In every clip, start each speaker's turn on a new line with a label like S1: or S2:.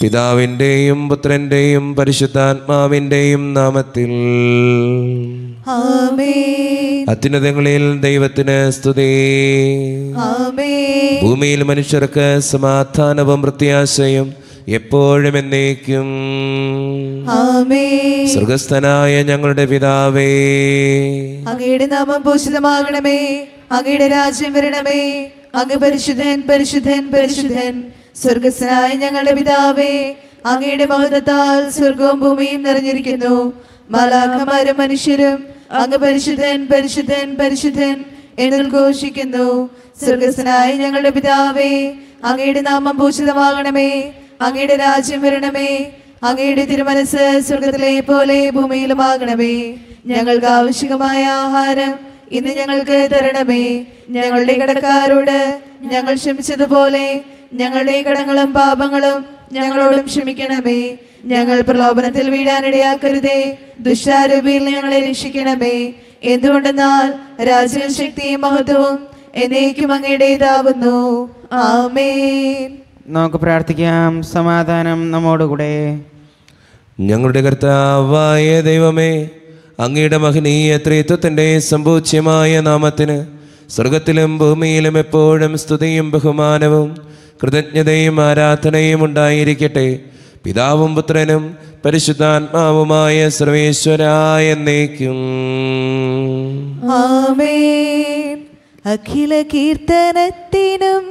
S1: പിതാവിൻ്റെയും പുത്രൻ്റെയും പരിശുദ്ധാത്മാവിൻ്റെയും നാമത്തിൽ അത്യുന്നതങ്ങളിൽ ദൈവത്തിന് സ്തുതി ഭൂമിയിൽ മനുഷ്യർക്ക് സമാധാനവും പ്രത്യാശയും എപ്പോഴും എന്നേക്കും സ്വർഗസ്ഥനായ ഞങ്ങളുടെ പിതാവേ
S2: അങ്ങയുടെ നാമം പോഷിതമാകണമേ അങ്ങയുടെ രാജ്യം വരണമേ അങ്ങ് പരിശുദ്ധൻ പരിശുദ്ധൻ പരിശുദ്ധൻ സ്വർഗസ്നായ ഞങ്ങളുടെ പിതാവേ അങ്ങയുടെ മൗനത്താൽ സ്വർഗവും ഭൂമിയും നിറഞ്ഞിരിക്കുന്നു മലാഖമാരും മനുഷ്യരും അങ്ങ് പരിശുദ്ധൻ പരിശുദ്ധൻ പരിശുദ്ധൻ എന്നുഘോഷിക്കുന്നു സ്വർഗസ്നായ ഞങ്ങളുടെ പിതാവേ അങ്ങയുടെ നാമം ഭൂഷിതമാകണമേ അങ്ങയുടെ രാജ്യം വരണമേ അങ്ങയുടെ തിരുമനസ് സ്വർഗത്തിലെ പോലെ ഭൂമിയിലുമാകണമേ ഞങ്ങൾക്ക് ആവശ്യമായ ആഹാരം ഇന്ന് ഞങ്ങൾക്ക് തരണമേ ഞങ്ങളുടെ കടക്കാരോട് ഞങ്ങൾ ക്ഷമിച്ചതുപോലെ ഞങ്ങളുടെ കടങ്ങളും പാപങ്ങളും ഞങ്ങളോടും ക്ഷമിക്കണമേ ഞങ്ങൾ പ്രലോഭനത്തിൽ വീഴാനിടയാക്കരുതേ ദുഷ്ടാരൂപിയിൽ ഞങ്ങളെ രക്ഷിക്കണമേ എന്തുകൊണ്ടെന്നാൽ രാജ്യ ശക്തിയും മഹത്വവും എന്നേക്കും അങ്ങയുടേതാവുന്നു
S3: ആമേ നമുക്ക് പ്രാർത്ഥിക്കാം സമാധാനം നമ്മോടുകൂടെ
S1: ഞങ്ങളുടെ കർത്താവായ ദൈവമേ അങ്ങയുടെ മഹനീയ ത്രിത്വത്തിൻ്റെ സമ്പൂച്ഛ്യമായ നാമത്തിന് സ്വർഗത്തിലും ഭൂമിയിലും എപ്പോഴും സ്തുതിയും ബഹുമാനവും കൃതജ്ഞതയും ആരാധനയും ഉണ്ടായിരിക്കട്ടെ പിതാവും പുത്രനും പരിശുദ്ധാത്മാവുമായ സർവേശ്വരായ എന്നേക്കും
S2: അഖില കീർത്തനത്തിനും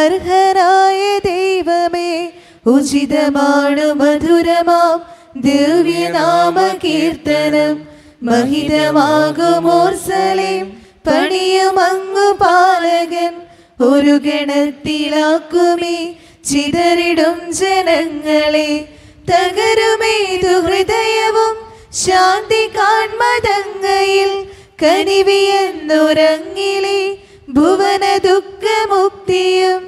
S2: അർഹനായ ദൈവമേ ഉചിതമാണ് മധുരമാം ദിവ്യനാമ കീർത്തനം മഹിതമാകുമോർസലേം പണിയുമങ്ങു പാലകൻ ഒരു ഗണത്തിലാക്കുമേ ചിതറിടും ജനങ്ങളെ തകരുമേതു ഹൃദയവും ശാന്തി കാൺമതങ്ങയിൽ കനിവിയെന്നുറങ്ങിലെ ഭുവന ദുഃഖമുക്തിയും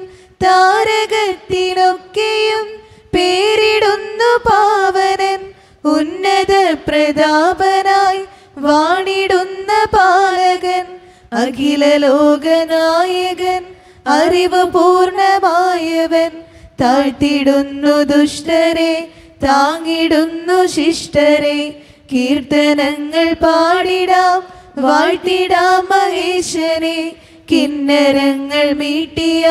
S2: താരകത്തിനൊക്കെയും പേരിടുന്നു പാവനൻ ഉന്നത പ്രതാപനായി വാണിടുന്ന പാലകൻ അഖില ലോകനായകൻ അറിവ് പൂർണ്ണമായവൻ താഴ്ത്തിടുന്നു ദുഷ്ടരെ താങ്ങിടുന്നു ശിഷ്ടരെ കീർത്തനങ്ങൾ പാടിടാം വാഴ്ത്തിടാം മഹേശ്വരെ കിന്നരങ്ങൾ മീട്ടിയ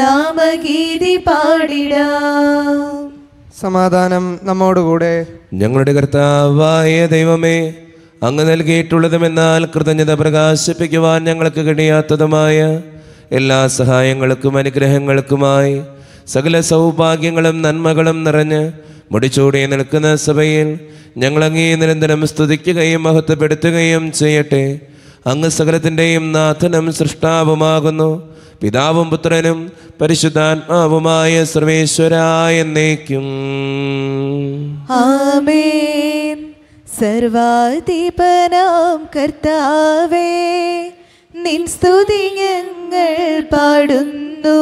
S2: നാമഗീതി പാടിടാം
S3: സമാധാനം
S2: നമ്മോടുകൂടെ
S1: ഞങ്ങളുടെ കർത്താവായ ദൈവമേ അങ്ങ് എന്നാൽ കൃതജ്ഞത പ്രകാശിപ്പിക്കുവാൻ ഞങ്ങൾക്ക് കഴിയാത്തതുമായ എല്ലാ സഹായങ്ങൾക്കും അനുഗ്രഹങ്ങൾക്കുമായി സകല സൗഭാഗ്യങ്ങളും നന്മകളും നിറഞ്ഞ് മുടിച്ചൂടി നിൽക്കുന്ന സഭയിൽ ഞങ്ങളങ്ങേ നിരന്തരം സ്തുതിക്കുകയും മഹത്വപ്പെടുത്തുകയും ചെയ്യട്ടെ അങ്ങ് സകലത്തിൻ്റെയും നാഥനും സൃഷ്ടാവുമാകുന്നു പിതാവും പുത്രനും പരിശുദ്ധാത്മാവുമായ സർവേശ്വരായ എന്നേക്കും
S2: സർവാധിപനാം കർത്താവേ നിൻ സ്തുതി ഞങ്ങൾ പാടുന്നു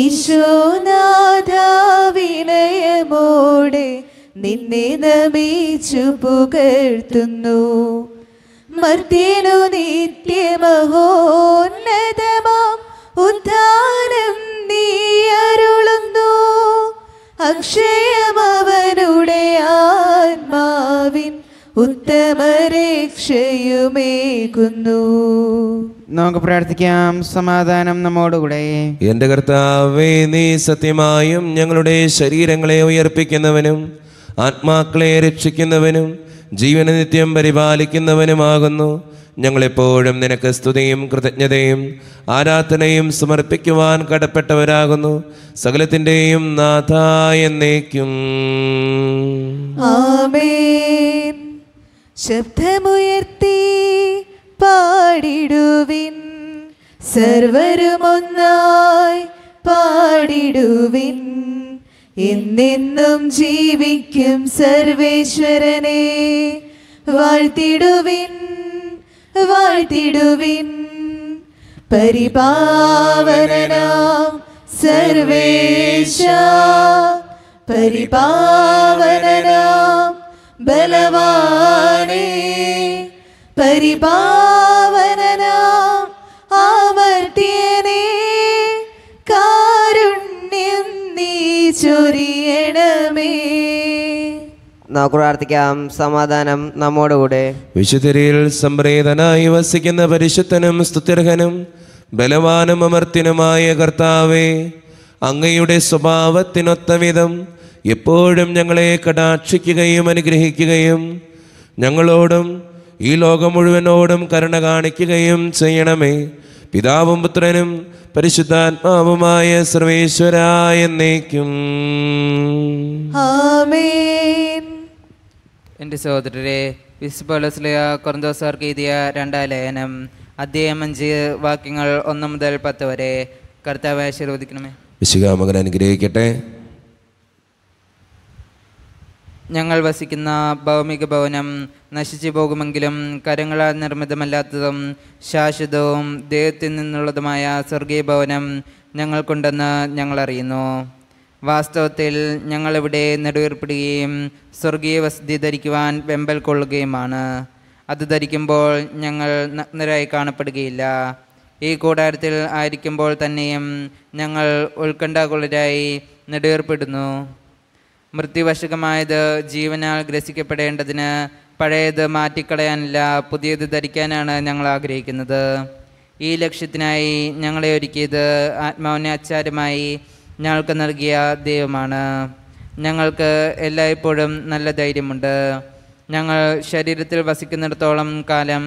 S2: ഈശോനാഥ വിനയമോടെ നിന്നെ നമീച്ചു പുകഴ്ത്തുന്നു മർദ്ദിനു നിത്യമഹോന്നതമാം ഉദ്ധാനം നീ അരുളുന്നു അക്ഷയ
S3: രക്ഷയുമേകുന്നു നമുക്ക് പ്രാർത്ഥിക്കാം സമാധാനം നമ്മോടുകൂടെ
S1: എന്റെ കർത്താവേ നീ സത്യമായും ഞങ്ങളുടെ ശരീരങ്ങളെ ഉയർപ്പിക്കുന്നവനും ആത്മാക്കളെ രക്ഷിക്കുന്നവനും ജീവന നിത്യം പരിപാലിക്കുന്നവനുമാകുന്നു ഞങ്ങളെപ്പോഴും നിനക്ക് സ്തുതിയും കൃതജ്ഞതയും ആരാധനയും സമർപ്പിക്കുവാൻ കടപ്പെട്ടവരാകുന്നു സകലത്തിൻ്റെയും നാഥായ എന്നേക്കും
S2: ആമേ ശബ്ദമുയർത്തി പാടിടുവിൻ സർവരുമൊന്നായി പാടിടുവിൻ എന്നെന്നും ജീവിക്കും സർവേശ്വരനെ വാഴ്ത്തിടുവിൻ വാഴ്ത്തിടുവിൻ പരിപാവനാം സർവേശ പരിപാവനാം ബലവാനേ പരിഭാവനാം ആമർത്തിയനേ കാരുണ്യം നീ ചൊരിയണമേ
S1: പ്രാർത്ഥിക്കാം സമാധാനം നമ്മോടുകൂടെ വിശുദ്ധരിയിൽ സംപ്രേതനായി വസിക്കുന്ന പരിശുദ്ധനും സ്തുത്യർഹനും ബലവാനും അമർത്തിനുമായ കർത്താവേ അങ്ങയുടെ സ്വഭാവത്തിനൊത്തവിധം വിധം എപ്പോഴും ഞങ്ങളെ കടാക്ഷിക്കുകയും അനുഗ്രഹിക്കുകയും ഞങ്ങളോടും ഈ ലോകം മുഴുവനോടും കരുണ കാണിക്കുകയും ചെയ്യണമേ പിതാവും പുത്രനും പരിശുദ്ധാത്മാവുമായ സർവേശ്വരായ എന്നേക്കും
S3: എൻ്റെ സഹോദരരെ വിസ്ബോലസ്ലിയ കൊറന്തോസാർക്ക് എഴുതിയ രണ്ടാം ലയനം അദ്ദേഹം അഞ്ച് വാക്യങ്ങൾ ഒന്ന് മുതൽ പത്ത് വരെ കർത്താവ് ആശീർവദിക്കണമേ
S1: വിശുഖാമകൻ അനുഗ്രഹിക്കട്ടെ
S3: ഞങ്ങൾ വസിക്കുന്ന ഭൗമിക ഭവനം നശിച്ചു പോകുമെങ്കിലും കരങ്ങളാൽ നിർമ്മിതമല്ലാത്തതും ശാശ്വതവും ദേഹത്തിൽ നിന്നുള്ളതുമായ സ്വർഗീയ ഭവനം ഞങ്ങൾക്കുണ്ടെന്ന് ഞങ്ങൾ അറിയുന്നു വാസ്തവത്തിൽ ഞങ്ങളിവിടെ നെടുവേർപ്പെടുകയും സ്വർഗീയ വസതി ധരിക്കുവാൻ വെമ്പൽ കൊള്ളുകയുമാണ് അത് ധരിക്കുമ്പോൾ ഞങ്ങൾ നഗ്നരായി കാണപ്പെടുകയില്ല ഈ കൂടാരത്തിൽ ആയിരിക്കുമ്പോൾ തന്നെയും ഞങ്ങൾ ഉത്കണ്ഠാകുളരായി നെടുവേർപ്പെടുന്നു മൃത്യുവശകമായത് ജീവനാൽ ഗ്രസിക്കപ്പെടേണ്ടതിന് പഴയത് മാറ്റിക്കളയാനല്ല പുതിയത് ധരിക്കാനാണ് ഞങ്ങൾ ആഗ്രഹിക്കുന്നത് ഈ ലക്ഷ്യത്തിനായി ഞങ്ങളെ ഒരുക്കിയത് ആത്മാവിനെ അച്ചാരമായി ഞങ്ങൾക്ക് നൽകിയ ദൈവമാണ് ഞങ്ങൾക്ക് എല്ലായ്പ്പോഴും നല്ല ധൈര്യമുണ്ട് ഞങ്ങൾ ശരീരത്തിൽ വസിക്കുന്നിടത്തോളം കാലം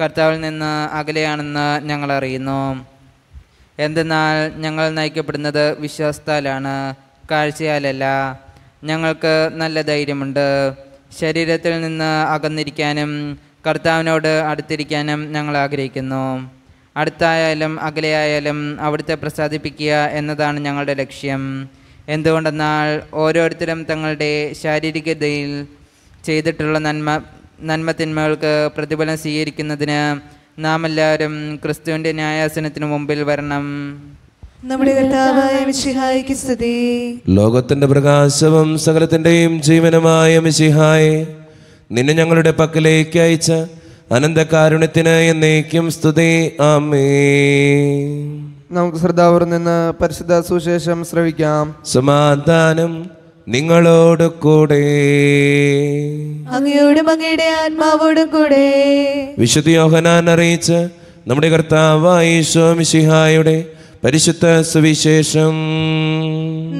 S3: കർത്താവിൽ നിന്ന് അകലെയാണെന്ന് ഞങ്ങൾ അറിയുന്നു എന്തെന്നാൽ ഞങ്ങൾ നയിക്കപ്പെടുന്നത് വിശ്വാസത്താലാണ് കാഴ്ചയാലല്ല ഞങ്ങൾക്ക് നല്ല ധൈര്യമുണ്ട് ശരീരത്തിൽ നിന്ന് അകന്നിരിക്കാനും കർത്താവിനോട് അടുത്തിരിക്കാനും ഞങ്ങൾ ആഗ്രഹിക്കുന്നു അടുത്തായാലും അകലെയായാലും അവിടുത്തെ പ്രസാദിപ്പിക്കുക എന്നതാണ് ഞങ്ങളുടെ ലക്ഷ്യം എന്തുകൊണ്ടെന്നാൽ ഓരോരുത്തരും തങ്ങളുടെ ശാരീരികതയിൽ ചെയ്തിട്ടുള്ള നന്മ തിന്മകൾക്ക് പ്രതിഫലം സ്വീകരിക്കുന്നതിന് നാം എല്ലാവരും ക്രിസ്തുവിൻ്റെ ന്യായാസനത്തിന് മുമ്പിൽ വരണം നമ്മുടെ സ്തുതി
S1: ലോകത്തിന്റെ പ്രകാശവും സകലത്തിന്റെയും ജീവനുമായ മിശിഹായെ നിന്നെ ഞങ്ങളുടെ പക്കലേക്ക് അയച്ച അനന്തകാരുണ്യത്തിന് എന്നേക്കും സ്തുതി ആമേ
S3: നമുക്ക് ശ്രദ്ധാപൂർ നിന്ന്
S1: പരിശുദ്ധ സുശേഷം ശ്രവിക്കാം സമാധാനം നിങ്ങളോട് കൂടെ
S2: അങ്ങയോടും കൂടെ
S1: വിശുദ്ധ യോഹനാൻ അറിയിച്ച് നമ്മുടെ കർത്താവായി ഈശോ മിശിഹായുടെ പരിശുദ്ധ സുവിശേഷം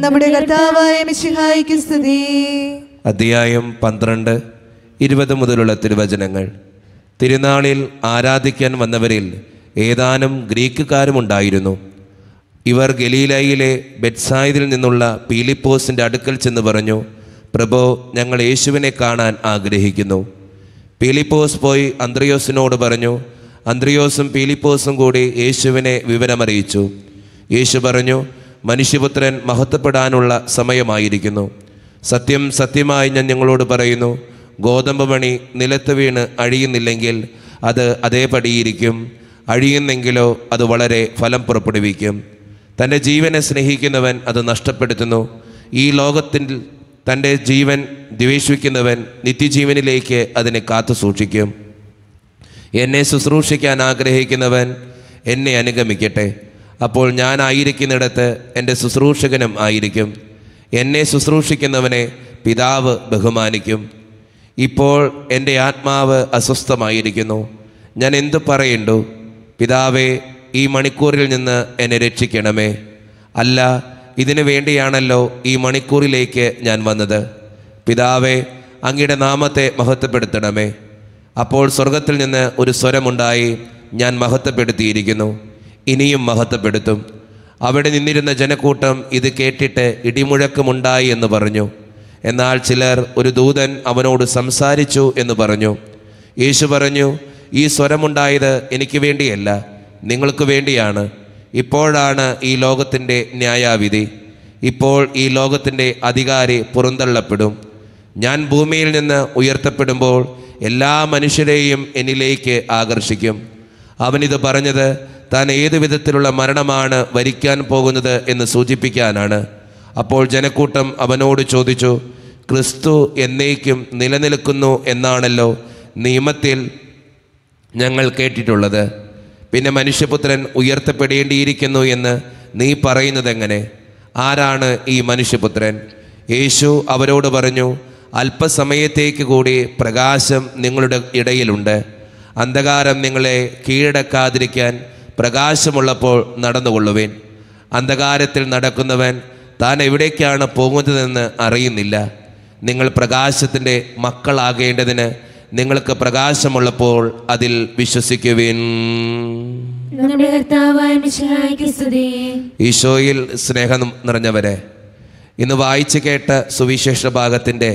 S2: നമ്മുടെ കർത്താവായ മിശിഹായിക്ക് സ്തുതി
S1: അധ്യായം പന്ത്രണ്ട് ഇരുപത് മുതലുള്ള തിരുവചനങ്ങൾ തിരുനാളിൽ ആരാധിക്കാൻ വന്നവരിൽ ഏതാനും ഗ്രീക്കുകാരുമുണ്ടായിരുന്നു ഇവർ ഗലീലയിലെ ബെറ്റ്സായിദിൽ നിന്നുള്ള പീലിപ്പോസിൻ്റെ അടുക്കൽ ചെന്ന് പറഞ്ഞു പ്രഭോ ഞങ്ങൾ യേശുവിനെ കാണാൻ ആഗ്രഹിക്കുന്നു പീലിപ്പോസ് പോയി അന്ത്രയോസിനോട് പറഞ്ഞു അന്ത്രയോസും പീലിപ്പോസും കൂടി യേശുവിനെ വിവരമറിയിച്ചു യേശു പറഞ്ഞു മനുഷ്യപുത്രൻ മഹത്വപ്പെടാനുള്ള സമയമായിരിക്കുന്നു സത്യം സത്യമായി ഞാൻ നിങ്ങളോട് പറയുന്നു ഗോതമ്പ് മണി നിലത്ത് വീണ് അഴിയുന്നില്ലെങ്കിൽ അത് അതേപടിയിരിക്കും അഴിയുന്നെങ്കിലോ അത് വളരെ ഫലം പുറപ്പെടുവിക്കും തൻ്റെ ജീവനെ സ്നേഹിക്കുന്നവൻ അത് നഷ്ടപ്പെടുത്തുന്നു ഈ ലോകത്തിൽ തൻ്റെ ജീവൻ ദ്വേഷിക്കുന്നവൻ നിത്യജീവനിലേക്ക് അതിനെ കാത്തു സൂക്ഷിക്കും എന്നെ ശുശ്രൂഷിക്കാൻ ആഗ്രഹിക്കുന്നവൻ എന്നെ അനുഗമിക്കട്ടെ അപ്പോൾ ഞാനായിരിക്കുന്നിടത്ത് എൻ്റെ ശുശ്രൂഷകനും ആയിരിക്കും എന്നെ ശുശ്രൂഷിക്കുന്നവനെ പിതാവ് ബഹുമാനിക്കും ഇപ്പോൾ എൻ്റെ ആത്മാവ് അസ്വസ്ഥമായിരിക്കുന്നു ഞാൻ എന്തു പറയണ്ടു പിതാവേ ഈ മണിക്കൂറിൽ നിന്ന് എന്നെ രക്ഷിക്കണമേ അല്ല ഇതിനു വേണ്ടിയാണല്ലോ ഈ മണിക്കൂറിലേക്ക് ഞാൻ വന്നത് പിതാവേ അങ്ങയുടെ നാമത്തെ മഹത്വപ്പെടുത്തണമേ അപ്പോൾ സ്വർഗത്തിൽ നിന്ന് ഒരു സ്വരമുണ്ടായി ഞാൻ മഹത്വപ്പെടുത്തിയിരിക്കുന്നു ഇനിയും മഹത്വപ്പെടുത്തും അവിടെ നിന്നിരുന്ന ജനക്കൂട്ടം ഇത് കേട്ടിട്ട് ഇടിമുഴക്കമുണ്ടായി എന്ന് പറഞ്ഞു എന്നാൽ ചിലർ ഒരു ദൂതൻ അവനോട് സംസാരിച്ചു എന്ന് പറഞ്ഞു യേശു പറഞ്ഞു ഈ സ്വരമുണ്ടായത് എനിക്ക് വേണ്ടിയല്ല നിങ്ങൾക്ക് വേണ്ടിയാണ് ഇപ്പോഴാണ് ഈ ലോകത്തിൻ്റെ ന്യായാവിധി ഇപ്പോൾ ഈ ലോകത്തിൻ്റെ അധികാരി പുറന്തള്ളപ്പെടും ഞാൻ ഭൂമിയിൽ നിന്ന് ഉയർത്തപ്പെടുമ്പോൾ എല്ലാ മനുഷ്യരെയും എന്നിലേക്ക് ആകർഷിക്കും അവനിത് പറഞ്ഞത് താൻ ഏത് വിധത്തിലുള്ള മരണമാണ് വരിക്കാൻ പോകുന്നത് എന്ന് സൂചിപ്പിക്കാനാണ് അപ്പോൾ ജനക്കൂട്ടം അവനോട് ചോദിച്ചു ക്രിസ്തു എന്നേക്കും നിലനിൽക്കുന്നു എന്നാണല്ലോ നിയമത്തിൽ ഞങ്ങൾ കേട്ടിട്ടുള്ളത് പിന്നെ മനുഷ്യപുത്രൻ ഉയർത്തപ്പെടേണ്ടിയിരിക്കുന്നു എന്ന് നീ പറയുന്നത് എങ്ങനെ ആരാണ് ഈ മനുഷ്യപുത്രൻ യേശു അവരോട് പറഞ്ഞു അല്പസമയത്തേക്ക് കൂടി പ്രകാശം നിങ്ങളുടെ ഇടയിലുണ്ട് അന്ധകാരം നിങ്ങളെ കീഴടക്കാതിരിക്കാൻ പ്രകാശമുള്ളപ്പോൾ നടന്നുകൊള്ളുവേൻ അന്ധകാരത്തിൽ നടക്കുന്നവൻ താൻ എവിടേക്കാണ് പോകുന്നതെന്ന് അറിയുന്നില്ല നിങ്ങൾ പ്രകാശത്തിൻ്റെ മക്കളാകേണ്ടതിന് നിങ്ങൾക്ക് പ്രകാശമുള്ളപ്പോൾ അതിൽ വിശ്വസിക്കുവിൻ ഈശോയിൽ സ്നേഹം നിറഞ്ഞവരെ ഇന്ന് വായിച്ചു കേട്ട സുവിശേഷ ഭാഗത്തിൻ്റെ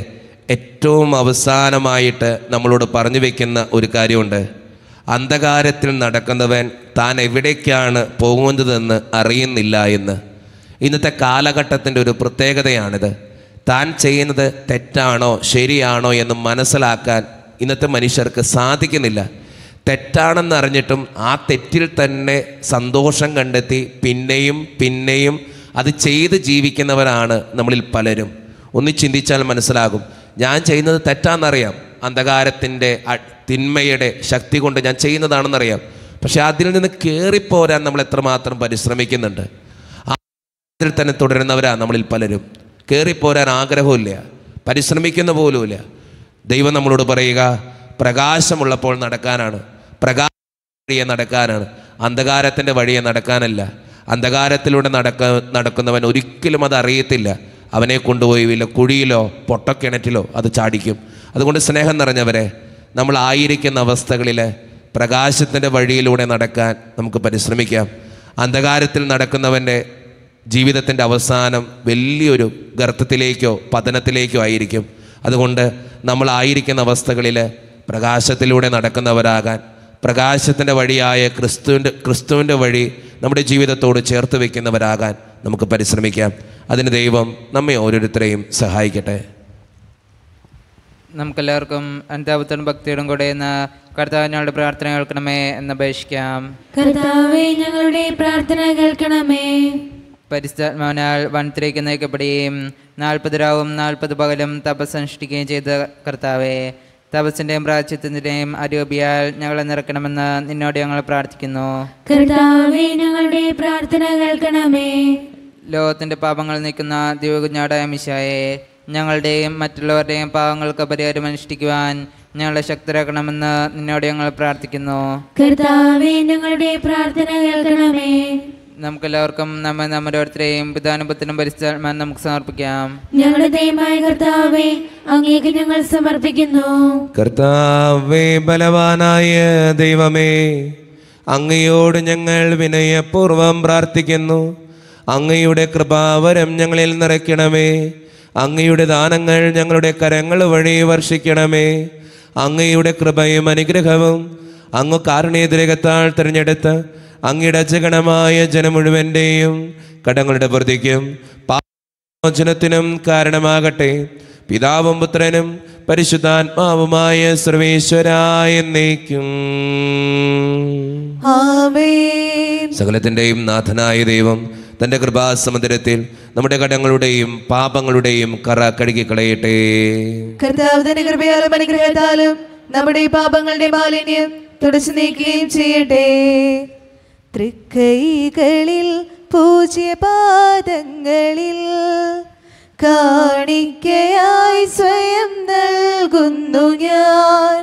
S1: ഏറ്റവും അവസാനമായിട്ട് നമ്മളോട് പറഞ്ഞു വെക്കുന്ന ഒരു കാര്യമുണ്ട് അന്ധകാരത്തിൽ നടക്കുന്നവൻ താൻ എവിടേക്കാണ് പോകുന്നതെന്ന് അറിയുന്നില്ല എന്ന് ഇന്നത്തെ കാലഘട്ടത്തിൻ്റെ ഒരു പ്രത്യേകതയാണിത് താൻ ചെയ്യുന്നത് തെറ്റാണോ ശരിയാണോ എന്ന് മനസ്സിലാക്കാൻ ഇന്നത്തെ മനുഷ്യർക്ക് സാധിക്കുന്നില്ല തെറ്റാണെന്ന് അറിഞ്ഞിട്ടും ആ തെറ്റിൽ തന്നെ സന്തോഷം കണ്ടെത്തി പിന്നെയും പിന്നെയും അത് ചെയ്ത് ജീവിക്കുന്നവരാണ് നമ്മളിൽ പലരും ഒന്ന് ചിന്തിച്ചാൽ മനസ്സിലാകും ഞാൻ ചെയ്യുന്നത് തെറ്റാണെന്നറിയാം അന്ധകാരത്തിൻ്റെ തിന്മയുടെ ശക്തി കൊണ്ട് ഞാൻ ചെയ്യുന്നതാണെന്നറിയാം പക്ഷെ അതിൽ നിന്ന് കയറിപ്പോരാൻ നമ്മൾ എത്രമാത്രം പരിശ്രമിക്കുന്നുണ്ട് അതിൽ തന്നെ തുടരുന്നവരാ നമ്മളിൽ പലരും കയറിപ്പോരാൻ ആഗ്രഹമില്ല പരിശ്രമിക്കുന്ന പോലുമില്ല ദൈവം നമ്മളോട് പറയുക പ്രകാശമുള്ളപ്പോൾ നടക്കാനാണ് പ്രകാശ വഴിയെ നടക്കാനാണ് അന്ധകാരത്തിൻ്റെ വഴിയെ നടക്കാനല്ല അന്ധകാരത്തിലൂടെ നടക്ക നടക്കുന്നവൻ ഒരിക്കലും അത് അറിയത്തില്ല അവനെ കൊണ്ടുപോയി കുഴിയിലോ പൊട്ടക്കിണറ്റിലോ അത് ചാടിക്കും അതുകൊണ്ട് സ്നേഹം നിറഞ്ഞവരെ നമ്മൾ ആയിരിക്കുന്ന അവസ്ഥകളിൽ പ്രകാശത്തിൻ്റെ വഴിയിലൂടെ നടക്കാൻ നമുക്ക് പരിശ്രമിക്കാം അന്ധകാരത്തിൽ നടക്കുന്നവൻ്റെ ജീവിതത്തിൻ്റെ അവസാനം വലിയൊരു ഗർത്തത്തിലേക്കോ പതനത്തിലേക്കോ ആയിരിക്കും അതുകൊണ്ട് നമ്മൾ ആയിരിക്കുന്ന അവസ്ഥകളിൽ പ്രകാശത്തിലൂടെ നടക്കുന്നവരാകാൻ പ്രകാശത്തിൻ്റെ വഴിയായ ക്രിസ്തുവിൻ്റെ ക്രിസ്തുവിൻ്റെ വഴി നമ്മുടെ ജീവിതത്തോട് ചേർത്ത് വയ്ക്കുന്നവരാകാൻ നമുക്ക് പരിശ്രമിക്കാം അതിന് ദൈവം നമ്മെ ഓരോരുത്തരെയും സഹായിക്കട്ടെ
S3: നമുക്കെല്ലാവർക്കും അൻതാപത്തോടും ഭക്തിയോടും കൂടെ എന്ന ഞങ്ങളുടെ പ്രാർത്ഥന കേൾക്കണമേ എന്ന് അപേക്ഷിക്കാം
S4: കർത്താവെ ഞങ്ങളുടെ പ്രാർത്ഥന കേൾക്കണമേ
S3: പരിസ്ഥാത്മാവിനാൽ വനത്തിലേക്ക് നയിക്കപ്പെടുകയും നാൽപ്പത് രാവും നാൽപ്പത് പകലും തപസ് അനുഷ്ഠിക്കുകയും ചെയ്ത കർത്താവെ തപസ്സിന്റെയും പ്രാച്യത്തിന്റെയും അരൂപിയാൽ ഞങ്ങളെ നിറക്കണമെന്ന് നിന്നോട് ഞങ്ങൾ പ്രാർത്ഥിക്കുന്നു
S4: ഞങ്ങളുടെ പ്രാർത്ഥന
S3: കേൾക്കണമേ ലോകത്തിന്റെ പാപങ്ങൾ നീക്കുന്ന ദൈവകുഞ്ഞാടായ മിശായെ ഞങ്ങളുടെയും മറ്റുള്ളവരുടെയും പാവങ്ങൾക്ക് പരിഹാരം അനുഷ്ഠിക്കുവാൻ ഞങ്ങളെ ശക്തരാക്കണമെന്ന് നിന്നോട് ഞങ്ങൾ പ്രാർത്ഥിക്കുന്നു
S4: കർത്താവേ ഞങ്ങളുടെ പ്രാർത്ഥന കേൾക്കണമേ
S3: നമുക്ക് എല്ലാവർക്കും നമ്മെ നമ്മുടെ ഓരോരുത്തരെയും പിതാനുപത്തിനും പരിസ്ഥാനം നമുക്ക് സമർപ്പിക്കാം
S4: ഞങ്ങളുടെ കർത്താവേ അങ്ങേക്ക് ഞങ്ങൾ സമർപ്പിക്കുന്നു
S1: കർത്താവേ ബലവാനായ ദൈവമേ അങ്ങയോട് ഞങ്ങൾ വിനയപൂർവം പ്രാർത്ഥിക്കുന്നു അങ്ങയുടെ കൃപാവരം ഞങ്ങളിൽ നിറയ്ക്കണമേ അങ്ങയുടെ ദാനങ്ങൾ ഞങ്ങളുടെ കരങ്ങൾ വഴി വർഷിക്കണമേ അങ്ങയുടെ കൃപയും അനുഗ്രഹവും അങ്ങ് കാരുണ്യതിരകത്താൽ തിരഞ്ഞെടുത്ത് അങ്ങയുടെ അജഗണമായ ജനം മുഴുവൻ്റെയും കടങ്ങളുടെ പ്രതിക്കും പാചനത്തിനും കാരണമാകട്ടെ പിതാവും പുത്രനും പരിശുദ്ധാത്മാവുമായ സർവേശ്വരായ നീക്കും സകലത്തിൻ്റെയും നാഥനായ ദൈവം തൻ്റെ കൃപാസമുദ്രത്തിൽ നമ്മുടെ കടങ്ങളുടെയും പാപങ്ങളുടെയും കറ കഴുകി കളയട്ടെ
S2: കർത്താവ് തന്റെ നമ്മുടെ പാപങ്ങളുടെ മാലിന്യം തുടച്ചു നീക്കുകയും ചെയ്യട്ടെ തൃക്കൈകളിൽ പൂജ്യപാദങ്ങളിൽ കാണിക്കയായി സ്വയം നൽകുന്നു ഞാൻ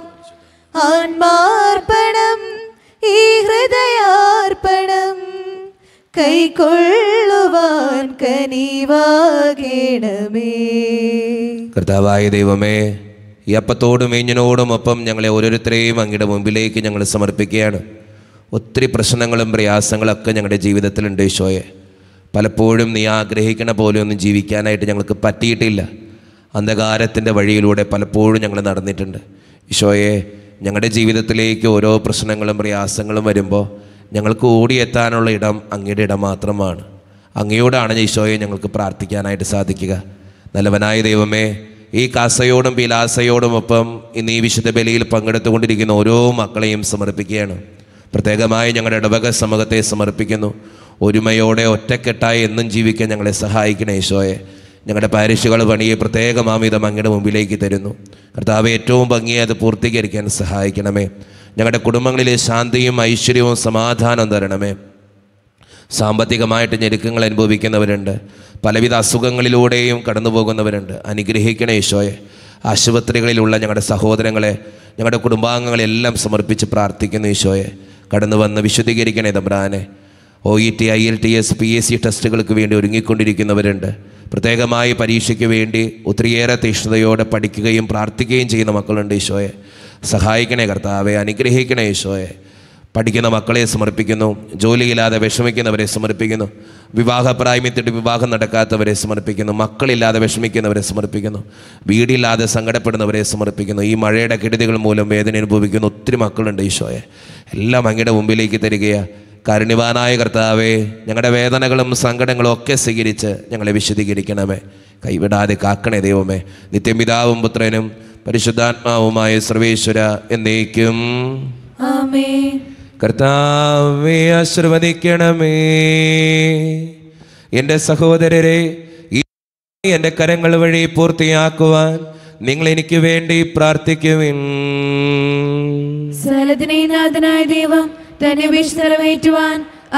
S2: കനിവാകേണമേ
S1: കർത്താവായ ദൈവമേ ഈ അപ്പത്തോടും മീഞ്ഞിനോടും ഒപ്പം ഞങ്ങളെ ഓരോരുത്തരെയും അങ്ങയുടെ മുമ്പിലേക്ക് ഞങ്ങൾ സമർപ്പിക്കുകയാണ് ഒത്തിരി പ്രശ്നങ്ങളും പ്രയാസങ്ങളൊക്കെ ഞങ്ങളുടെ ജീവിതത്തിലുണ്ട് ഈശോയെ പലപ്പോഴും നീ ആഗ്രഹിക്കണ പോലെ ഒന്നും ജീവിക്കാനായിട്ട് ഞങ്ങൾക്ക് പറ്റിയിട്ടില്ല അന്ധകാരത്തിൻ്റെ വഴിയിലൂടെ പലപ്പോഴും ഞങ്ങൾ നടന്നിട്ടുണ്ട് ഈശോയെ ഞങ്ങളുടെ ജീവിതത്തിലേക്ക് ഓരോ പ്രശ്നങ്ങളും പ്രയാസങ്ങളും വരുമ്പോൾ ഞങ്ങൾക്ക് ഓടിയെത്താനുള്ള ഇടം അങ്ങയുടെ ഇടം മാത്രമാണ് അങ്ങയോടാണ് ഈശോയെ ഞങ്ങൾക്ക് പ്രാർത്ഥിക്കാനായിട്ട് സാധിക്കുക നല്ലവനായ ദൈവമേ ഈ കാസയോടും ഒപ്പം ഇന്ന് ഈ വിശുദ്ധ ബലിയിൽ പങ്കെടുത്തുകൊണ്ടിരിക്കുന്ന ഓരോ മക്കളെയും സമർപ്പിക്കുകയാണ് പ്രത്യേകമായി ഞങ്ങളുടെ ഇടവക സമൂഹത്തെ സമർപ്പിക്കുന്നു ഒരുമയോടെ ഒറ്റക്കെട്ടായി എന്നും ജീവിക്കാൻ ഞങ്ങളെ സഹായിക്കണേ ഈശോയെ ഞങ്ങളുടെ പാരിഷുകൾ പണിയെ പ്രത്യേകമാം വിധം അങ്ങയുടെ മുമ്പിലേക്ക് തരുന്നു കർത്താവ് ഏറ്റവും ഭംഗിയെ അത് പൂർത്തീകരിക്കാൻ സഹായിക്കണമേ ഞങ്ങളുടെ കുടുംബങ്ങളിലെ ശാന്തിയും ഐശ്വര്യവും സമാധാനവും തരണമേ സാമ്പത്തികമായിട്ട് ഞെരുക്കങ്ങൾ അനുഭവിക്കുന്നവരുണ്ട് പലവിധ അസുഖങ്ങളിലൂടെയും കടന്നു പോകുന്നവരുണ്ട് അനുഗ്രഹിക്കണേ ഈശോയെ ആശുപത്രികളിലുള്ള ഞങ്ങളുടെ സഹോദരങ്ങളെ ഞങ്ങളുടെ കുടുംബാംഗങ്ങളെല്ലാം സമർപ്പിച്ച് പ്രാർത്ഥിക്കുന്നു ഈശോയെ കടന്നു വന്ന് വിശുദ്ധീകരിക്കണേ തമ്പ്രാനെ O E e T I L T S P S C ടെസ്റ്റുകൾക്ക് വേണ്ടി ഒരുങ്ങിക്കൊണ്ടിരിക്കുന്നവരുണ്ട് പ്രത്യേകമായി പരീക്ഷയ്ക്ക് വേണ്ടി ഒത്തിരിയേറെ തീഷ്ണതയോടെ പഠിക്കുകയും പ്രാർത്ഥിക്കുകയും ചെയ്യുന്ന മക്കളുണ്ട് ഈശോയെ സഹായിക്കണേ കർത്താവെ അനുഗ്രഹിക്കണേ ഈശോയെ പഠിക്കുന്ന മക്കളെ സമർപ്പിക്കുന്നു ജോലിയില്ലാതെ വിഷമിക്കുന്നവരെ സമർപ്പിക്കുന്നു വിവാഹപ്രായമെത്തിട്ട് വിവാഹം നടക്കാത്തവരെ സമർപ്പിക്കുന്നു മക്കളില്ലാതെ വിഷമിക്കുന്നവരെ സമർപ്പിക്കുന്നു വീടില്ലാതെ സങ്കടപ്പെടുന്നവരെ സമർപ്പിക്കുന്നു ഈ മഴയുടെ കെടുതികൾ മൂലം വേദന അനുഭവിക്കുന്ന ഒത്തിരി മക്കളുണ്ട് ഈശോയെ എല്ലാം അങ്ങയുടെ മുമ്പിലേക്ക് തരികയാണ് കരുണിവാനായ കർത്താവെ ഞങ്ങളുടെ വേദനകളും സങ്കടങ്ങളും ഒക്കെ സ്വീകരിച്ച് ഞങ്ങളെ വിശദീകരിക്കണമേ കൈവിടാതെ കാക്കണേ ദൈവമേ നിത്യപിതാവും പുത്രനും പരിശുദ്ധാത്മാവുമായ സർവേശ്വര എന്നേക്കും കർത്താവെ ആശീർവദിക്കണമേ എൻ്റെ സഹോദരരെ ഈ എൻ്റെ കരങ്ങൾ വഴി പൂർത്തിയാക്കുവാൻ നിങ്ങൾ എനിക്ക് വേണ്ടി പ്രാർത്ഥിക്കുവിൻ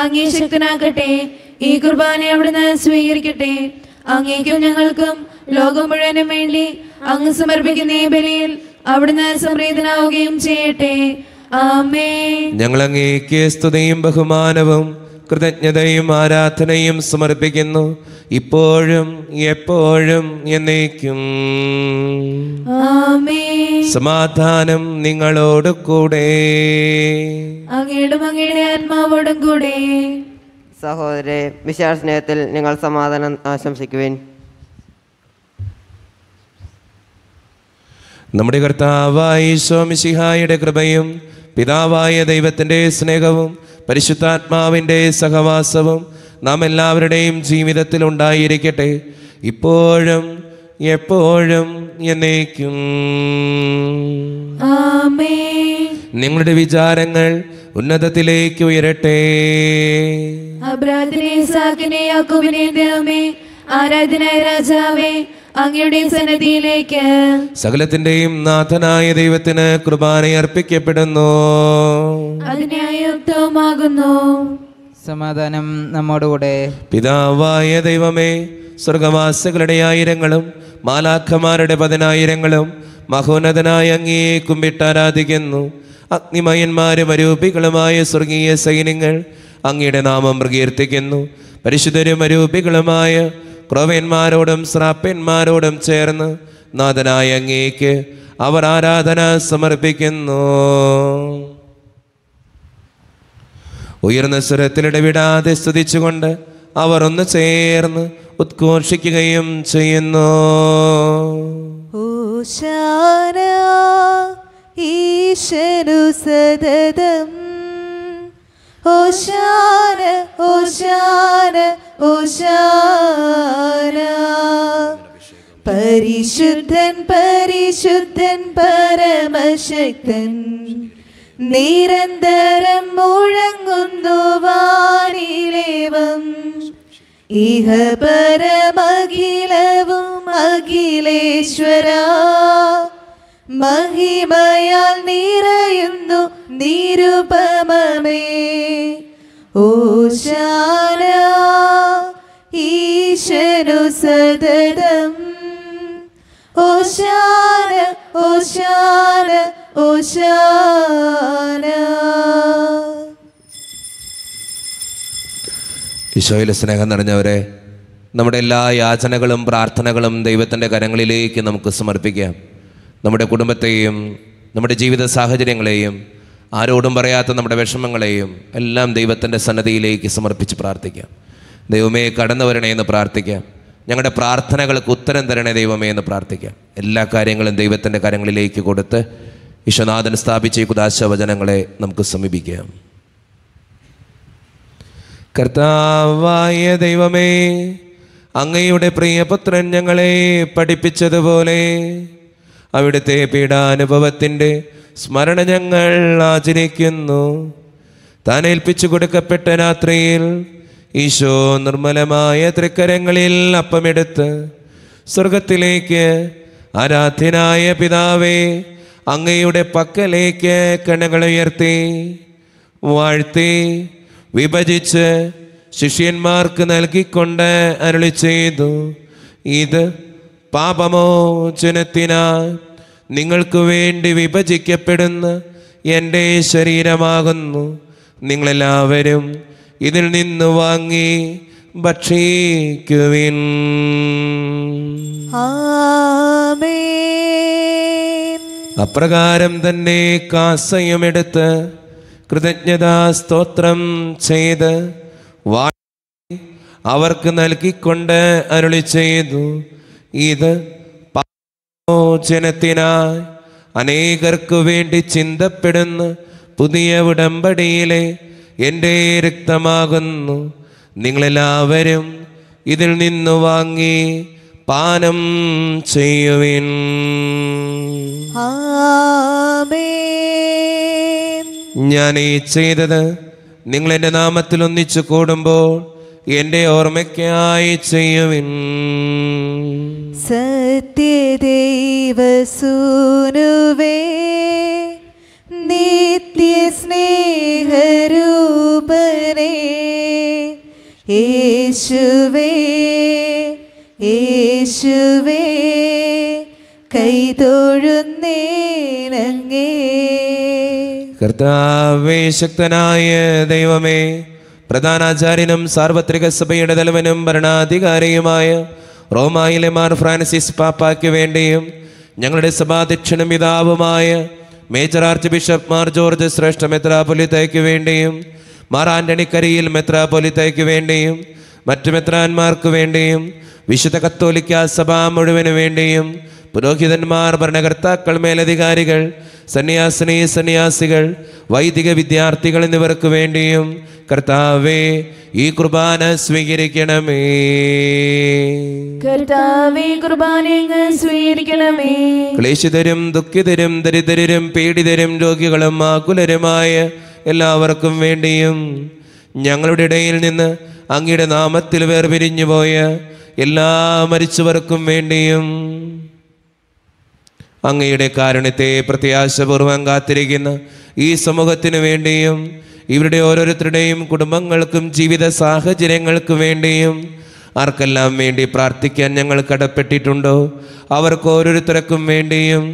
S4: അങ്ങേ ഈ കുർബാന അവിടുന്ന് സ്വീകരിക്കട്ടെ അങ്ങേക്കും ഞങ്ങൾക്കും ലോകം മുഴുവനും വേണ്ടി അങ്ങ് സമർപ്പിക്കുന്ന ഈ ബലിയിൽ അവിടുന്ന് സംപ്രീതനാവുകയും ചെയ്യട്ടെ ആമേ
S1: ഞങ്ങൾ അങ്ങേക്ക് സ്തുതിയും ബഹുമാനവും കൃതജ്ഞതയും ആരാധനയും സമർപ്പിക്കുന്നു ഇപ്പോഴും എപ്പോഴും എന്നേക്കും സമാധാനം നിങ്ങളോട് കൂടെ
S4: ആത്മാവോടും കൂടെ
S3: സഹോദരെ വിശാൽ സ്നേഹത്തിൽ നിങ്ങൾ സമാധാനം ആശംസിക്കുവേൻ
S1: നമ്മുടെ കർത്താവായി സ്വാമിശിഹായുടെ കൃപയും പിതാവായ ദൈവത്തിൻ്റെ സ്നേഹവും പരിശുദ്ധാത്മാവിൻ്റെ സഹവാസവും നാം എല്ലാവരുടെയും ജീവിതത്തിൽ ഉണ്ടായിരിക്കട്ടെ ഇപ്പോഴും എപ്പോഴും എന്നേക്കും നിങ്ങളുടെ വിചാരങ്ങൾ ഉന്നതത്തിലേക്ക് ഉയരട്ടെ
S4: ആരാധന രാജാവേ അങ്ങയുടെ സന്നിധിയിലേക്ക്
S1: സകലത്തിന്റെയും നാഥനായ ദൈവത്തിന് കുർബാന അർപ്പിക്കപ്പെടുന്നു
S3: അതിനായുക്തവുമാകുന്നു സമാധാനം നമ്മോടുകൂടെ
S1: പിതാവായ ദൈവമേ സ്വർഗവാസികളുടെ ആയിരങ്ങളും മാലാഖമാരുടെ പതിനായിരങ്ങളും മഹോന്നതനായ അങ്ങേ കുമ്പിട്ടാരാധിക്കുന്നു ആരാധിക്കുന്നു അഗ്നിമയന്മാരും അരൂപികളുമായ സ്വർഗീയ സൈന്യങ്ങൾ അങ്ങയുടെ നാമം പ്രകീർത്തിക്കുന്നു പരിശുദ്ധരും അരൂപികളുമായ ക്രവ്യന്മാരോടും ശ്രാപ്യന്മാരോടും ചേർന്ന് നാഥനായ അങ്ങേക്ക് അവർ ആരാധന സമർപ്പിക്കുന്നു ഉയർന്ന സ്വരത്തിലിടവിടാതെ സ്തുതിച്ചുകൊണ്ട് അവർ ഒന്ന് ചേർന്ന് ഉദ്ഘോഷിക്കുകയും ചെയ്യുന്നു
S2: ഈശ്വരു സതതം ഓശാന ഓശാന ഓശാന പരിശുദ്ധൻ പരിശുദ്ധൻ പരമശക്തൻ നിരന്തരം മുഴങ്ങുന്നു വാനിലേവം ഇഹ പരമഖിലവും അഖിലേശ്വര മഹിമയാൽ നിറയുന്നു നിരുപമേ ഓശാന ഈശനു സതതം ഓശാന ഓശാന ഓശാന
S1: ഈശോയിലെ സ്നേഹം നിറഞ്ഞവരെ നമ്മുടെ എല്ലാ യാചനകളും പ്രാർത്ഥനകളും ദൈവത്തിൻ്റെ കരങ്ങളിലേക്ക് നമുക്ക് സമർപ്പിക്കാം നമ്മുടെ കുടുംബത്തെയും നമ്മുടെ ജീവിത സാഹചര്യങ്ങളെയും ആരോടും പറയാത്ത നമ്മുടെ വിഷമങ്ങളെയും എല്ലാം ദൈവത്തിൻ്റെ സന്നദ്ധിയിലേക്ക് സമർപ്പിച്ച് പ്രാർത്ഥിക്കാം ദൈവമേ കടന്നു വരണേ എന്ന് പ്രാർത്ഥിക്കാം ഞങ്ങളുടെ പ്രാർത്ഥനകൾക്ക് ഉത്തരം തരണേ ദൈവമേ എന്ന് പ്രാർത്ഥിക്കാം എല്ലാ കാര്യങ്ങളും ദൈവത്തിൻ്റെ കാര്യങ്ങളിലേക്ക് കൊടുത്ത് വിശ്വനാഥൻ സ്ഥാപിച്ച ഈ കുദാശവചനങ്ങളെ നമുക്ക് സമീപിക്കാം കർത്താവായ ദൈവമേ അങ്ങയുടെ പ്രിയപുത്രൻ ഞങ്ങളെ പഠിപ്പിച്ചതുപോലെ അവിടുത്തെ പീഡാനുഭവത്തിൻ്റെ സ്മരണ ഞങ്ങൾ ആചരിക്കുന്നു താൻ ഏൽപ്പിച്ചു കൊടുക്കപ്പെട്ട രാത്രിയിൽ ഈശോ നിർമ്മലമായ തൃക്കരങ്ങളിൽ അപ്പമെടുത്ത് സ്വർഗത്തിലേക്ക് ആരാധ്യനായ പിതാവേ അങ്ങയുടെ പക്കലേക്ക് ഉയർത്തി വാഴ്ത്തി വിഭജിച്ച് ശിഷ്യന്മാർക്ക് നൽകിക്കൊണ്ട് അരുളി ചെയ്തു ഇത് പാപമോചനത്തിനാൽ നിങ്ങൾക്ക് വേണ്ടി വിഭജിക്കപ്പെടുന്ന എൻ്റെ ശരീരമാകുന്നു നിങ്ങളെല്ലാവരും ഇതിൽ നിന്ന് വാങ്ങി ഭക്ഷിക്കുവിൻ അപ്രകാരം തന്നെ കാസയുമെടുത്ത് കൃതജ്ഞതാ സ്തോത്രം ചെയ്ത് വാ അവർക്ക് നൽകിക്കൊണ്ട് അരുളി ചെയ്തു ഇത് ജനത്തിനായി അനേകർക്കു വേണ്ടി ചിന്തപ്പെടുന്ന പുതിയ ഉടമ്പടിയിലെ എൻ്റെ രക്തമാകുന്നു നിങ്ങളെല്ലാവരും ഇതിൽ നിന്ന് വാങ്ങി പാനം ചെയ്യുവിൻ ഞാൻ ഈ ചെയ്തത് നിങ്ങളെൻ്റെ നാമത്തിൽ ഒന്നിച്ചു കൂടുമ്പോൾ എൻ്റെ ഓർമ്മയ്ക്കായി ചെയ്യുവിൻ സത്യദൈവസൂനുവേ
S2: നിത്യസ്നേഹരൂപനേ യേശുവേ യേശുവേ കൈതൊഴുന്നേനങ്ങേ
S1: കർത്താവേ ശക്തനായ ദൈവമേ പ്രധാനാചാര്യനും സാർവത്രിക സഭയുടെ തലവനും ഭരണാധികാരിയുമായ റോമായിലെ മാർ ഫ്രാൻസിസ് പാപ്പയ്ക്ക് വേണ്ടിയും ഞങ്ങളുടെ സഭാധ്യക്ഷനും പിതാവുമായ major archbishop Mar George ശ്രേഷ്ഠ മെത്രാപൊലിത്തയ്ക്ക് വേണ്ടിയും മാർ ആന്റണി കരിയിൽ മെത്രാപൊലിത്തയ്ക്ക് വേണ്ടിയും മറ്റു മെത്രാന്മാർക്ക് വേണ്ടിയും വിശുദ്ധ കത്തോലിക്ക സഭ മുഴുവന് വേണ്ടിയും പുരോഹിതന്മാർ ഭരണകർത്താക്കൾ മേലധികാരികൾ സന്യാസിനി സന്യാസികൾ വൈദിക വിദ്യാർത്ഥികൾ എന്നിവർക്ക് വേണ്ടിയും കർത്താവേ ഈ കുർബാന സ്വീകരിക്കണമേ
S4: കർത്താവേ കുർബാനങ്ങൾ സ്വീകരിക്കണമേ
S1: ക്ലേശിതരും ദുഃഖിതരും ദരിദ്രരും പീഡിതരും രോഗികളും ആകുലരുമായ എല്ലാവർക്കും വേണ്ടിയും ഞങ്ങളുടെ ഇടയിൽ നിന്ന് അങ്ങയുടെ നാമത്തിൽ വേർപിരിഞ്ഞു പോയ എല്ലാ മരിച്ചവർക്കും വേണ്ടിയും അങ്ങയുടെ കാരുണ്യത്തെ പ്രത്യാശപൂർവം കാത്തിരിക്കുന്ന ഈ സമൂഹത്തിനു വേണ്ടിയും ഇവരുടെ ഓരോരുത്തരുടെയും കുടുംബങ്ങൾക്കും ജീവിത സാഹചര്യങ്ങൾക്കും വേണ്ടിയും ആർക്കെല്ലാം വേണ്ടി പ്രാർത്ഥിക്കാൻ ഞങ്ങൾ കടപ്പെട്ടിട്ടുണ്ടോ അവർക്ക് ഓരോരുത്തർക്കും വേണ്ടിയും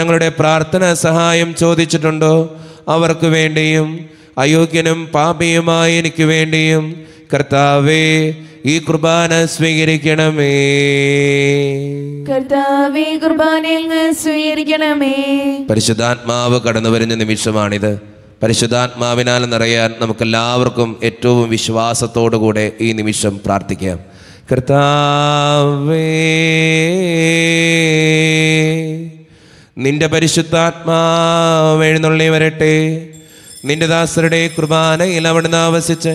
S1: ഞങ്ങളുടെ പ്രാർത്ഥന സഹായം ചോദിച്ചിട്ടുണ്ടോ അവർക്ക് വേണ്ടിയും അയോഗ്യനും പാപിയുമായ എനിക്ക് വേണ്ടിയും കർത്താവേ ഈ കുർബാന സ്വീകരിക്കണമേ
S4: കർത്താവേ കുർബാന സ്വീകരിക്കണമേ
S1: പരിശുദ്ധാത്മാവ് കടന്നു വരുന്ന നിമിഷമാണിത് പരിശുദ്ധാത്മാവിനാൽ നിറയാൻ നമുക്കെല്ലാവർക്കും ഏറ്റവും വിശ്വാസത്തോടു കൂടെ ഈ നിമിഷം പ്രാർത്ഥിക്കാം കർത്താവേ നിന്റെ പരിശുദ്ധാത്മാവ് എഴുന്നള്ളി വരട്ടെ നിന്റെ ദാസരുടെ കുർബാനയിൽ അവിടുന്ന് ആവശിച്ച്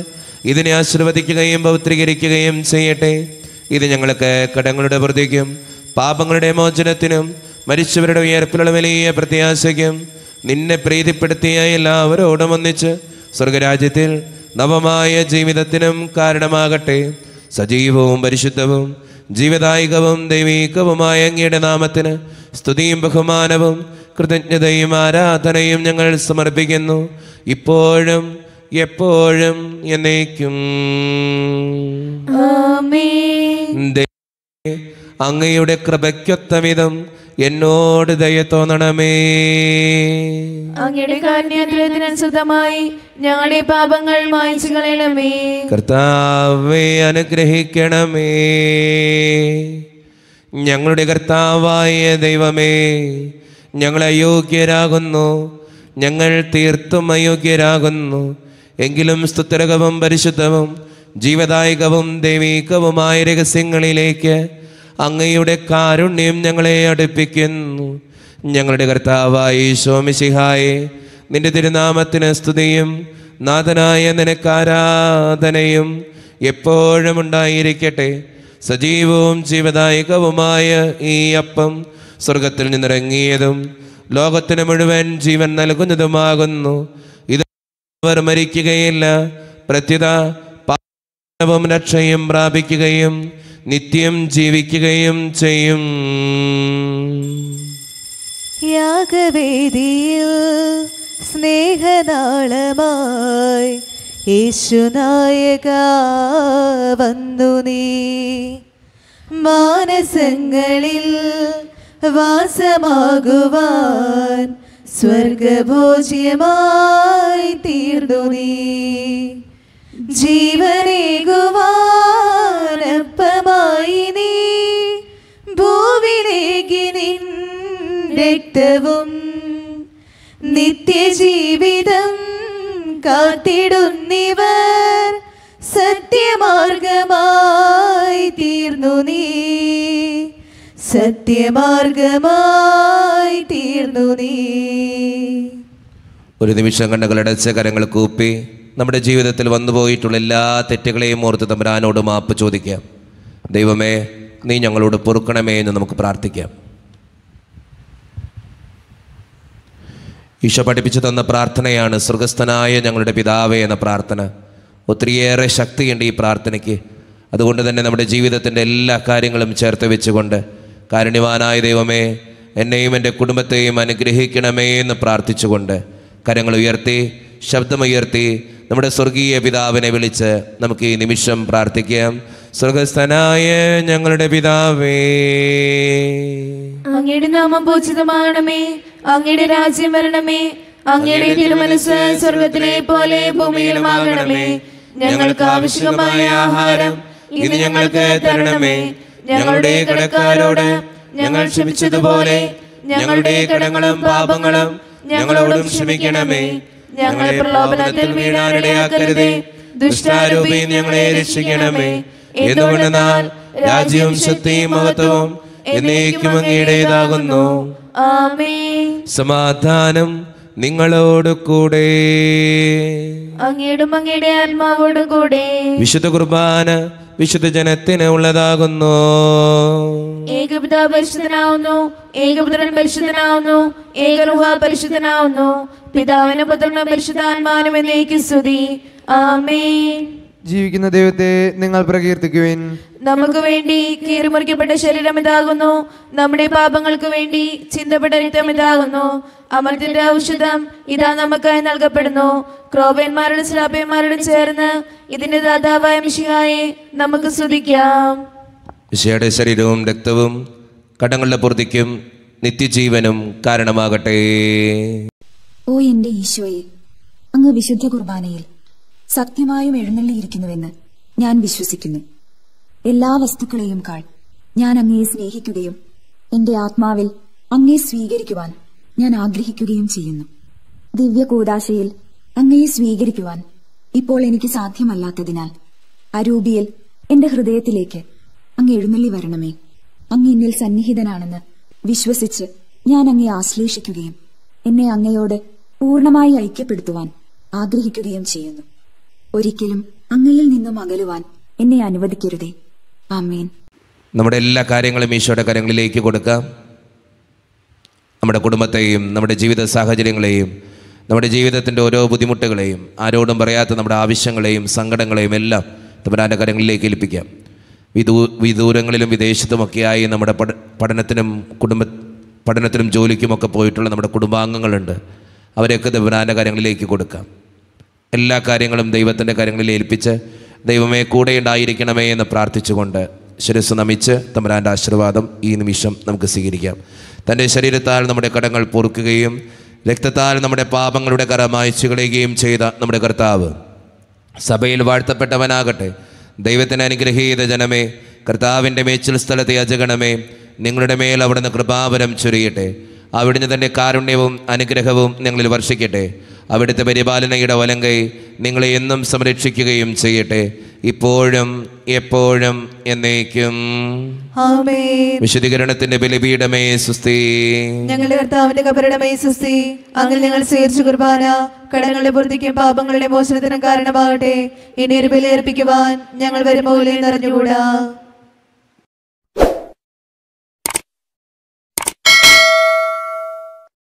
S1: ഇതിനെ ആശീർവദിക്കുകയും പൗത്രീകരിക്കുകയും ചെയ്യട്ടെ ഇത് ഞങ്ങൾക്ക് കടങ്ങളുടെ പ്രതിക്കും പാപങ്ങളുടെ മോചനത്തിനും മരിച്ചവരുടെ ഉയർപ്പിലുള്ള വലിയ പ്രത്യാശയ്ക്കും നിന്നെ പ്രീതിപ്പെടുത്തിയ എല്ലാവരോടും ഒന്നിച്ച് സ്വർഗരാജ്യത്തിൽ നവമായ ജീവിതത്തിനും കാരണമാകട്ടെ സജീവവും പരിശുദ്ധവും ജീവദായികവും ദൈവീകവുമായ അങ്ങയുടെ നാമത്തിന് സ്തുതിയും ബഹുമാനവും കൃതജ്ഞതയും ആരാധനയും ഞങ്ങൾ സമർപ്പിക്കുന്നു ഇപ്പോഴും എപ്പോഴും എന്നേക്കും അങ്ങയുടെ കൃപയ്ക്കൊത്തവിധം എന്നോട് ദയ തോന്നണമേ
S4: അങ്ങയുടെ കാരുണ്യത്രയത്തിന് ഞങ്ങളുടെ പാപങ്ങൾ മായിച്ചു കളയണമേ
S1: കർത്താവെ അനുഗ്രഹിക്കണമേ ഞങ്ങളുടെ കർത്താവായ ദൈവമേ ഞങ്ങൾ അയോഗ്യരാകുന്നു ഞങ്ങൾ തീർത്തും അയോഗ്യരാകുന്നു എങ്കിലും സ്തുത്രകവും പരിശുദ്ധവും ജീവദായകവും ദൈവീകവുമായ രഹസ്യങ്ങളിലേക്ക് അങ്ങയുടെ കാരുണ്യം ഞങ്ങളെ അടുപ്പിക്കുന്നു ഞങ്ങളുടെ കർത്താവായി ശോമിശിഹായെ നിന്റെ തിരുനാമത്തിന് സ്തുതിയും നാഥനായ നിനക്കാരാധനയും എപ്പോഴും ഉണ്ടായിരിക്കട്ടെ സജീവവും ജീവദായകവുമായ ഈ അപ്പം സ്വർഗത്തിൽ നിന്നിറങ്ങിയതും ലോകത്തിന് മുഴുവൻ ജീവൻ നൽകുന്നതുമാകുന്നു ഇത് അവർ മരിക്കുകയില്ല പ്രത്യുത പാപവും രക്ഷയും പ്രാപിക്കുകയും നിത്യം ജീവിക്കുകയും ചെയ്യും
S2: യാഗവേദിയിൽ സ്നേഹനാളമായി യേശുനായക വന്നു നീ മാനസങ്ങളിൽ വാസമാകുവാൻ സ്വർഗഭോജ്യമായി തീർന്നു നീ ജീവനേകുവാൻ നിത്യവും നിത്യജീവിതം കാത്തിടുന്നിവർ സത്യമാർഗമായി തീർന്നു നീ സത്യമാർഗമായി തീർന്നു നീ
S1: ഒരു നിമിഷം കണ്ണുകളടച്ച കരങ്ങൾ കൂപ്പി നമ്മുടെ ജീവിതത്തിൽ വന്നുപോയിട്ടുള്ള എല്ലാ തെറ്റുകളെയും ഓർത്ത് തമ്പുരാനോട് മാപ്പ് ചോദിക്കാം ദൈവമേ നീ ഞങ്ങളോട് പൊറുക്കണമേ എന്ന് നമുക്ക് പ്രാർത്ഥിക്കാം ഈശോ പഠിപ്പിച്ചു തന്ന പ്രാർത്ഥനയാണ് സൃഗസ്ഥനായ ഞങ്ങളുടെ പിതാവേ എന്ന പ്രാർത്ഥന ഒത്തിരിയേറെ ശക്തിയുണ്ട് ഈ പ്രാർത്ഥനയ്ക്ക് അതുകൊണ്ട് തന്നെ നമ്മുടെ ജീവിതത്തിൻ്റെ എല്ലാ കാര്യങ്ങളും ചേർത്ത് വെച്ചുകൊണ്ട് കാരുണ്യവാനായ ദൈവമേ എന്നെയും എൻ്റെ കുടുംബത്തെയും അനുഗ്രഹിക്കണമേ എന്ന് പ്രാർത്ഥിച്ചുകൊണ്ട് കരങ്ങൾ ഉയർത്തി ശബ്ദമുയർത്തി നമ്മുടെ സ്വർഗീയ പിതാവിനെ വിളിച്ച് നമുക്ക് ഈ നിമിഷം പ്രാർത്ഥിക്കാം സ്വർഗസ്ഥനായ ഞങ്ങളുടെ പിതാവേ
S4: അങ്ങയുടെ നാമം പൂജിതമാണമേ അങ്ങയുടെ രാജ്യം വരണമേ അങ്ങയുടെ തിരുമനസ് സ്വർഗത്തിലെ പോലെ ഭൂമിയിലുമാകണമേ ഞങ്ങൾക്ക്
S1: ആവശ്യമായ ആഹാരം ഇത് ഞങ്ങൾക്ക് തരണമേ ഞങ്ങളുടെ കടക്കാരോട് ഞങ്ങൾ ക്ഷമിച്ചതുപോലെ ഞങ്ങളുടെ കടങ്ങളും പാപങ്ങളും ഞങ്ങളോടും ക്ഷമിക്കണമേ ഞങ്ങളെ പ്രലോഭനത്തിൽ വീഴാനിടയാക്കരുതേ ദുഷ്ടാരൂപയും ഞങ്ങളെ രക്ഷിക്കണമേ എന്തുകൊണ്ടെന്നാൽ രാജ്യവും ശക്തിയും മഹത്വവും എന്നേക്കും അങ്ങയുടേതാകുന്നു സമാധാനം നിങ്ങളോട് കൂടെ
S4: അങ്ങയുടെ അങ്ങയുടെ ആത്മാവോട് കൂടെ
S1: വിശുദ്ധ കുർബാന വിശുദ്ധ ജനത്തിന് ഉള്ളതാകുന്നു
S4: ഏകപിതാ പരിശുദ്ധനാവുന്നു ഏകപുത്രൻ പരിശുദ്ധനാവുന്നു ഏകലുഹ പരിശുദ്ധനാവുന്നു പിതാവിനും പുത്രനും പരിശുദ്ധാത്മാനും എന്നേക്ക് സ്തുതി ആമേ
S3: ജീവിക്കുന്ന ദൈവത്തെ നിങ്ങൾ പ്രകീർത്തിക്കുവിൻ
S4: നമുക്ക് വേണ്ടി കീറിമുറിക്കപ്പെട്ട ശരീരം ഇതാകുന്നു നമ്മുടെ പാപങ്ങൾക്ക് വേണ്ടി ചിന്തപ്പെട്ട രക്തം ഇതാകുന്നു അമൃതിന്റെ ഔഷധം ഇതാ നമുക്കായി നൽകപ്പെടുന്നു ക്രോബന്മാരുടെ ശ്രാപ്യന്മാരോട് ചേർന്ന് ഇതിന്റെ ദാതാവായ മിഷിഹായെ നമുക്ക് ശ്രദ്ധിക്കാം
S1: മിഷിയുടെ ശരീരവും രക്തവും കടങ്ങളുടെ പൂർത്തിക്കും നിത്യജീവനും കാരണമാകട്ടെ
S4: ഓ എന്റെ ഈശോയെ അങ്ങ് വിശുദ്ധ കുർബാനയിൽ സത്യമായും എഴുന്നള്ളിയിരിക്കുന്നുവെന്ന് ഞാൻ വിശ്വസിക്കുന്നു എല്ലാ വസ്തുക്കളെയും കാൾ ഞാൻ അങ്ങയെ സ്നേഹിക്കുകയും എന്റെ ആത്മാവിൽ അങ്ങയെ സ്വീകരിക്കുവാൻ ഞാൻ ആഗ്രഹിക്കുകയും ചെയ്യുന്നു ദിവ്യ കൂടാശയിൽ അങ്ങയെ സ്വീകരിക്കുവാൻ ഇപ്പോൾ എനിക്ക് സാധ്യമല്ലാത്തതിനാൽ അരൂപിയിൽ എന്റെ ഹൃദയത്തിലേക്ക് അങ്ങ് എഴുന്നള്ളി വരണമേ അങ്ങ് എന്നിൽ സന്നിഹിതനാണെന്ന് വിശ്വസിച്ച് ഞാൻ അങ്ങയെ ആശ്ലേഷിക്കുകയും എന്നെ അങ്ങയോട് പൂർണ്ണമായി ഐക്യപ്പെടുത്തുവാൻ ആഗ്രഹിക്കുകയും ചെയ്യുന്നു ഒരിക്കലും അങ്ങയിൽ നിന്നും അകലുവാൻ എന്നെ അനുവദിക്കരുതേ നമ്മുടെ
S1: എല്ലാ കാര്യങ്ങളും ഈശോയുടെ കാര്യങ്ങളിലേക്ക് കൊടുക്കാം നമ്മുടെ കുടുംബത്തെയും നമ്മുടെ ജീവിത സാഹചര്യങ്ങളെയും നമ്മുടെ ജീവിതത്തിൻ്റെ ഓരോ ബുദ്ധിമുട്ടുകളെയും ആരോടും പറയാത്ത നമ്മുടെ ആവശ്യങ്ങളെയും സങ്കടങ്ങളെയും എല്ലാം തമ്പുരാൻ്റെ കാര്യങ്ങളിലേക്ക് ഏൽപ്പിക്കാം വിദൂ വിദൂരങ്ങളിലും വിദേശത്തുമൊക്കെയായി നമ്മുടെ പഠ പഠനത്തിനും കുടുംബ പഠനത്തിനും ജോലിക്കുമൊക്കെ പോയിട്ടുള്ള നമ്മുടെ കുടുംബാംഗങ്ങളുണ്ട് അവരെയൊക്കെ തമ്പുരാൻ്റെ കാര്യങ്ങളിലേക്ക് കൊടുക്കാം എല്ലാ കാര്യങ്ങളും ദൈവത്തിൻ്റെ കാര്യങ്ങളിൽ ഏൽപ്പിച്ച് ദൈവമേ കൂടെ ഉണ്ടായിരിക്കണമേ എന്ന് പ്രാർത്ഥിച്ചുകൊണ്ട് ശിരസ് നമിച്ച് തമ്പുരാൻ്റെ ആശീർവാദം ഈ നിമിഷം നമുക്ക് സ്വീകരിക്കാം തൻ്റെ ശരീരത്താൽ നമ്മുടെ കടങ്ങൾ പൊറുക്കുകയും രക്തത്താൽ നമ്മുടെ പാപങ്ങളുടെ കര മായച്ചു കളയുകയും ചെയ്ത നമ്മുടെ കർത്താവ് സഭയിൽ വാഴ്ത്തപ്പെട്ടവനാകട്ടെ ദൈവത്തിന് അനുഗ്രഹീത ജനമേ കർത്താവിൻ്റെ മേച്ചിൽ സ്ഥലത്തെ അജഗണമേ നിങ്ങളുടെ മേൽ അവിടുന്ന് കൃപാവരം ചൊരിയട്ടെ അവിടുന്ന് തൻ്റെ കാരുണ്യവും അനുഗ്രഹവും നിങ്ങളിൽ വർഷിക്കട്ടെ അവിടുത്തെ പരിപാലനയുടെ കൈ നിങ്ങളെ എന്നും സംരക്ഷിക്കുകയും ചെയ്യട്ടെ ഇപ്പോഴും എപ്പോഴും എന്നേക്കും വിശദീകരണത്തിന്റെ ബലിപീഠമേ സുസ്തി
S2: ഞങ്ങളുടെ കർത്താവിന്റെ കബരടമേ അങ്ങനെ ഞങ്ങൾ സ്വീകരിച്ചു കുർബാന കടങ്ങളുടെ പൂർത്തിക്കും പാപങ്ങളുടെ മോചനത്തിനും കാരണമാകട്ടെ ഇനി ഒരു ബലിയർപ്പിക്കുവാൻ ഞങ്ങൾ വരുമ്പോലെ നിറഞ്ഞുകൂടാ